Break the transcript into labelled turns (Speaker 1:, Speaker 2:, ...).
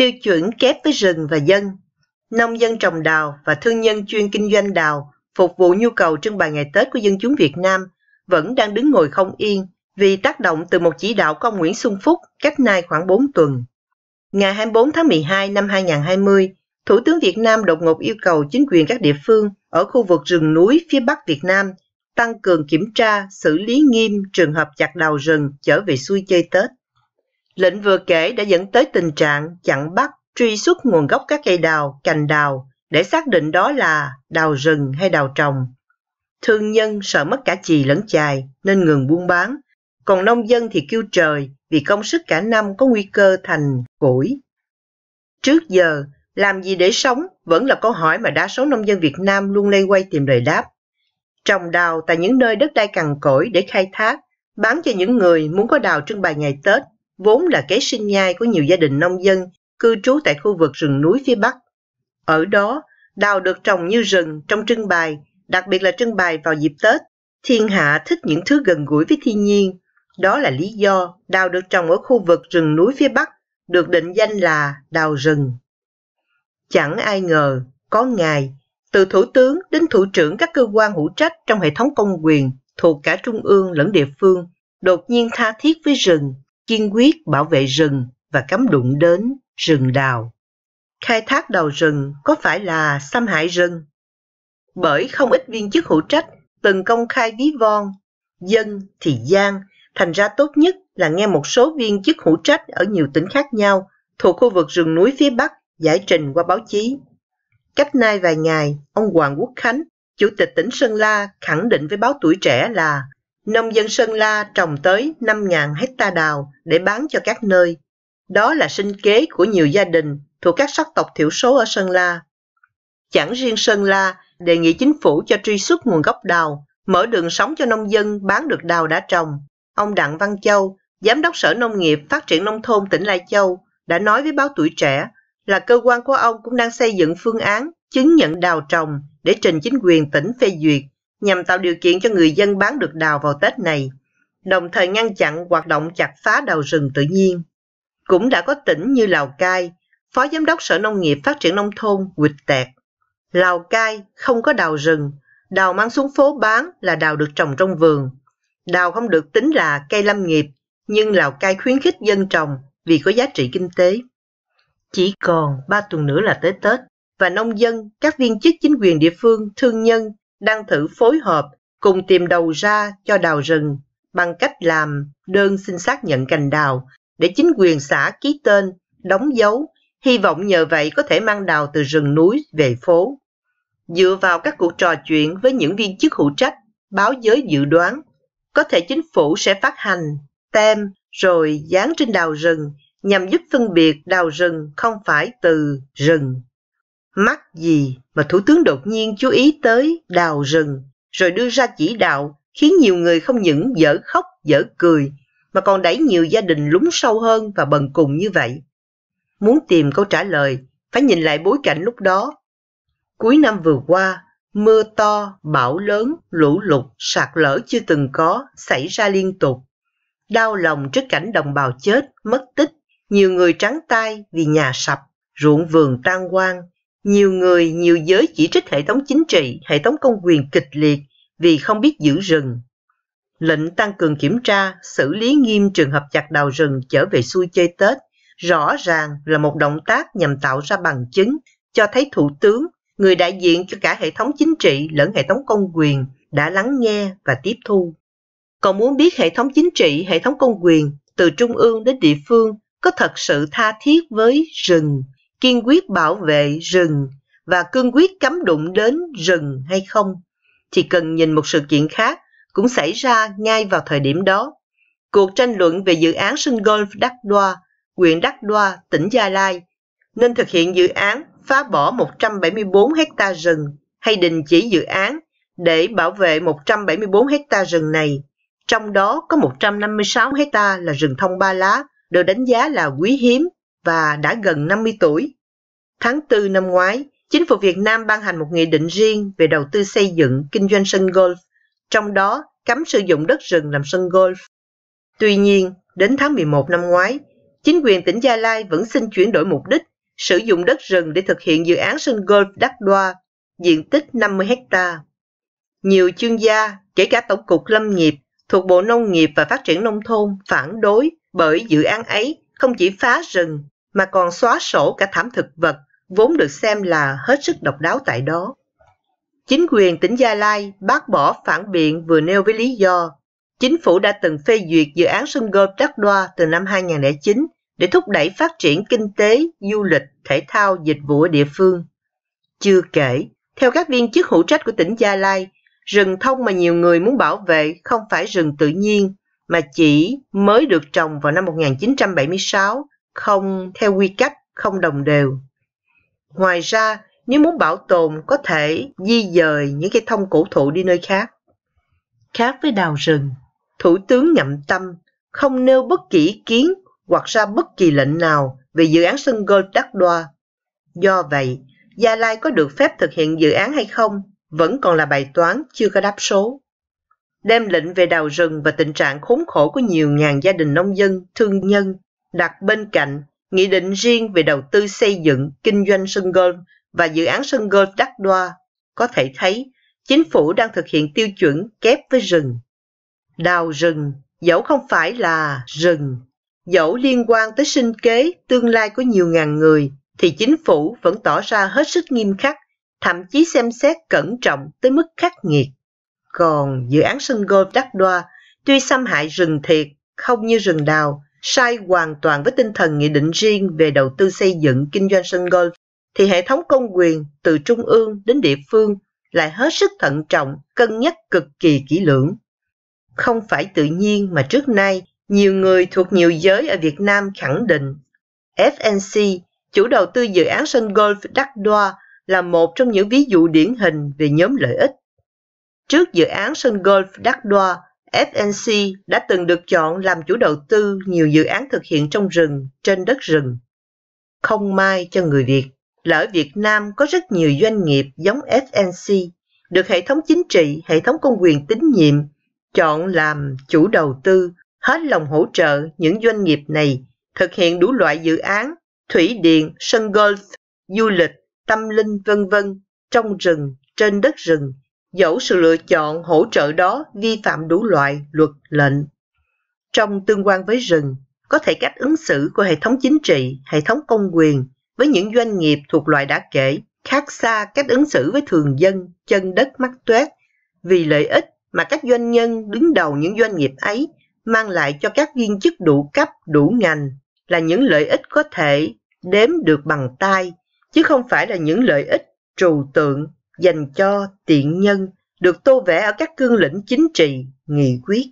Speaker 1: tiêu chuẩn kép với rừng và dân. Nông dân trồng đào và thương nhân chuyên kinh doanh đào phục vụ nhu cầu trưng bày ngày Tết của dân chúng Việt Nam vẫn đang đứng ngồi không yên vì tác động từ một chỉ đạo của ông Nguyễn Xuân Phúc cách nay khoảng 4 tuần. Ngày 24 tháng 12 năm 2020, Thủ tướng Việt Nam đột ngột yêu cầu chính quyền các địa phương ở khu vực rừng núi phía Bắc Việt Nam tăng cường kiểm tra, xử lý nghiêm trường hợp chặt đào rừng trở về xuôi chơi Tết. Lệnh vừa kể đã dẫn tới tình trạng chặn bắt, truy xuất nguồn gốc các cây đào, cành đào để xác định đó là đào rừng hay đào trồng. Thương nhân sợ mất cả chì lẫn chài nên ngừng buôn bán, còn nông dân thì kêu trời vì công sức cả năm có nguy cơ thành củi. Trước giờ, làm gì để sống vẫn là câu hỏi mà đa số nông dân Việt Nam luôn lây quay tìm lời đáp. Trồng đào tại những nơi đất đai cằn cỗi để khai thác, bán cho những người muốn có đào trưng bày ngày Tết vốn là kế sinh nhai của nhiều gia đình nông dân cư trú tại khu vực rừng núi phía Bắc. Ở đó, đào được trồng như rừng trong trưng bày, đặc biệt là trưng bày vào dịp Tết. Thiên hạ thích những thứ gần gũi với thiên nhiên. Đó là lý do đào được trồng ở khu vực rừng núi phía Bắc được định danh là đào rừng. Chẳng ai ngờ, có ngày, từ thủ tướng đến thủ trưởng các cơ quan hữu trách trong hệ thống công quyền thuộc cả trung ương lẫn địa phương, đột nhiên tha thiết với rừng, kiên quyết bảo vệ rừng và cấm đụng đến rừng đào. Khai thác đào rừng có phải là xâm hại rừng? Bởi không ít viên chức hữu trách từng công khai ví von, dân thì gian, thành ra tốt nhất là nghe một số viên chức hữu trách ở nhiều tỉnh khác nhau thuộc khu vực rừng núi phía Bắc giải trình qua báo chí. Cách nay vài ngày, ông Hoàng Quốc Khánh, Chủ tịch tỉnh Sơn La khẳng định với báo tuổi trẻ là Nông dân Sơn La trồng tới 5.000 hecta đào để bán cho các nơi. Đó là sinh kế của nhiều gia đình thuộc các sắc tộc thiểu số ở Sơn La. Chẳng riêng Sơn La đề nghị chính phủ cho truy xuất nguồn gốc đào, mở đường sống cho nông dân bán được đào đã trồng. Ông Đặng Văn Châu, Giám đốc Sở Nông nghiệp Phát triển Nông thôn tỉnh Lai Châu, đã nói với báo tuổi trẻ là cơ quan của ông cũng đang xây dựng phương án chứng nhận đào trồng để trình chính quyền tỉnh phê duyệt nhằm tạo điều kiện cho người dân bán được đào vào Tết này, đồng thời ngăn chặn hoạt động chặt phá đào rừng tự nhiên. Cũng đã có tỉnh như Lào Cai, Phó Giám đốc Sở Nông nghiệp Phát triển Nông thôn Quỳnh Tẹt. Lào Cai không có đào rừng, đào mang xuống phố bán là đào được trồng trong vườn. Đào không được tính là cây lâm nghiệp, nhưng Lào Cai khuyến khích dân trồng vì có giá trị kinh tế. Chỉ còn 3 tuần nữa là tới Tết, và nông dân, các viên chức chính quyền địa phương, thương nhân đang thử phối hợp cùng tìm đầu ra cho đào rừng bằng cách làm đơn xin xác nhận cành đào để chính quyền xã ký tên, đóng dấu, hy vọng nhờ vậy có thể mang đào từ rừng núi về phố. Dựa vào các cuộc trò chuyện với những viên chức hữu trách, báo giới dự đoán, có thể chính phủ sẽ phát hành, tem rồi dán trên đào rừng nhằm giúp phân biệt đào rừng không phải từ rừng mắt gì mà Thủ tướng đột nhiên chú ý tới đào rừng, rồi đưa ra chỉ đạo khiến nhiều người không những dở khóc, dở cười, mà còn đẩy nhiều gia đình lúng sâu hơn và bần cùng như vậy. Muốn tìm câu trả lời, phải nhìn lại bối cảnh lúc đó. Cuối năm vừa qua, mưa to, bão lớn, lũ lụt, sạt lở chưa từng có xảy ra liên tục. Đau lòng trước cảnh đồng bào chết, mất tích, nhiều người trắng tay vì nhà sập, ruộng vườn tan hoang, nhiều người, nhiều giới chỉ trích hệ thống chính trị, hệ thống công quyền kịch liệt vì không biết giữ rừng. Lệnh tăng cường kiểm tra, xử lý nghiêm trường hợp chặt đào rừng trở về xuôi chơi Tết rõ ràng là một động tác nhằm tạo ra bằng chứng cho thấy Thủ tướng, người đại diện cho cả hệ thống chính trị lẫn hệ thống công quyền đã lắng nghe và tiếp thu. Còn muốn biết hệ thống chính trị, hệ thống công quyền từ trung ương đến địa phương có thật sự tha thiết với rừng, kiên quyết bảo vệ rừng và cương quyết cấm đụng đến rừng hay không. thì cần nhìn một sự kiện khác cũng xảy ra ngay vào thời điểm đó. Cuộc tranh luận về dự án sân golf Đắc Đoa, huyện Đắc Đoa, tỉnh Gia Lai, nên thực hiện dự án phá bỏ 174 hecta rừng hay đình chỉ dự án để bảo vệ 174 hecta rừng này. Trong đó có 156 hecta là rừng thông ba lá, được đánh giá là quý hiếm và đã gần 50 tuổi. Tháng 4 năm ngoái, chính phủ Việt Nam ban hành một nghị định riêng về đầu tư xây dựng kinh doanh sân golf, trong đó cấm sử dụng đất rừng làm sân golf. Tuy nhiên, đến tháng 11 năm ngoái, chính quyền tỉnh Gia Lai vẫn xin chuyển đổi mục đích sử dụng đất rừng để thực hiện dự án sân golf Đắc Đoa, diện tích 50 ha. Nhiều chuyên gia, kể cả Tổng cục Lâm nghiệp, thuộc Bộ Nông nghiệp và Phát triển Nông thôn phản đối bởi dự án ấy không chỉ phá rừng mà còn xóa sổ cả thảm thực vật vốn được xem là hết sức độc đáo tại đó. Chính quyền tỉnh Gia Lai bác bỏ phản biện vừa nêu với lý do chính phủ đã từng phê duyệt dự án sân golf đắc Đoa từ năm 2009 để thúc đẩy phát triển kinh tế, du lịch, thể thao, dịch vụ ở địa phương. Chưa kể, theo các viên chức hữu trách của tỉnh Gia Lai, rừng thông mà nhiều người muốn bảo vệ không phải rừng tự nhiên mà chỉ mới được trồng vào năm 1976, không theo quy cách, không đồng đều. Ngoài ra, nếu muốn bảo tồn có thể di dời những cây thông cổ thụ đi nơi khác. Khác với đào rừng, Thủ tướng nhậm tâm không nêu bất kỳ ý kiến hoặc ra bất kỳ lệnh nào về dự án sân golf đắc đoa. Do vậy, Gia Lai có được phép thực hiện dự án hay không vẫn còn là bài toán chưa có đáp số đem lệnh về đào rừng và tình trạng khốn khổ của nhiều ngàn gia đình nông dân, thương nhân, đặt bên cạnh nghị định riêng về đầu tư xây dựng, kinh doanh sân golf và dự án sân golf đắt đoa. Có thể thấy, chính phủ đang thực hiện tiêu chuẩn kép với rừng. Đào rừng, dẫu không phải là rừng, dẫu liên quan tới sinh kế, tương lai của nhiều ngàn người, thì chính phủ vẫn tỏ ra hết sức nghiêm khắc, thậm chí xem xét cẩn trọng tới mức khắc nghiệt. Còn dự án sân golf đắc đoa, tuy xâm hại rừng thiệt, không như rừng đào, sai hoàn toàn với tinh thần nghị định riêng về đầu tư xây dựng kinh doanh sân golf, thì hệ thống công quyền từ trung ương đến địa phương lại hết sức thận trọng, cân nhắc cực kỳ kỹ lưỡng. Không phải tự nhiên mà trước nay, nhiều người thuộc nhiều giới ở Việt Nam khẳng định FNC, chủ đầu tư dự án sân golf Đắc Đoa, là một trong những ví dụ điển hình về nhóm lợi ích Trước dự án sân golf Đắc Đoa, FNC đã từng được chọn làm chủ đầu tư nhiều dự án thực hiện trong rừng, trên đất rừng. Không may cho người Việt, là ở Việt Nam có rất nhiều doanh nghiệp giống FNC, được hệ thống chính trị, hệ thống công quyền tín nhiệm, chọn làm chủ đầu tư, hết lòng hỗ trợ những doanh nghiệp này thực hiện đủ loại dự án thủy điện, sân golf, du lịch, tâm linh vân vân trong rừng, trên đất rừng dẫu sự lựa chọn hỗ trợ đó vi phạm đủ loại luật lệnh. Trong tương quan với rừng, có thể cách ứng xử của hệ thống chính trị, hệ thống công quyền với những doanh nghiệp thuộc loại đã kể khác xa cách ứng xử với thường dân chân đất mắt tuét vì lợi ích mà các doanh nhân đứng đầu những doanh nghiệp ấy mang lại cho các viên chức đủ cấp, đủ ngành là những lợi ích có thể đếm được bằng tay chứ không phải là những lợi ích trù tượng dành cho tiện nhân được tô vẽ ở các cương lĩnh chính trị, nghị quyết.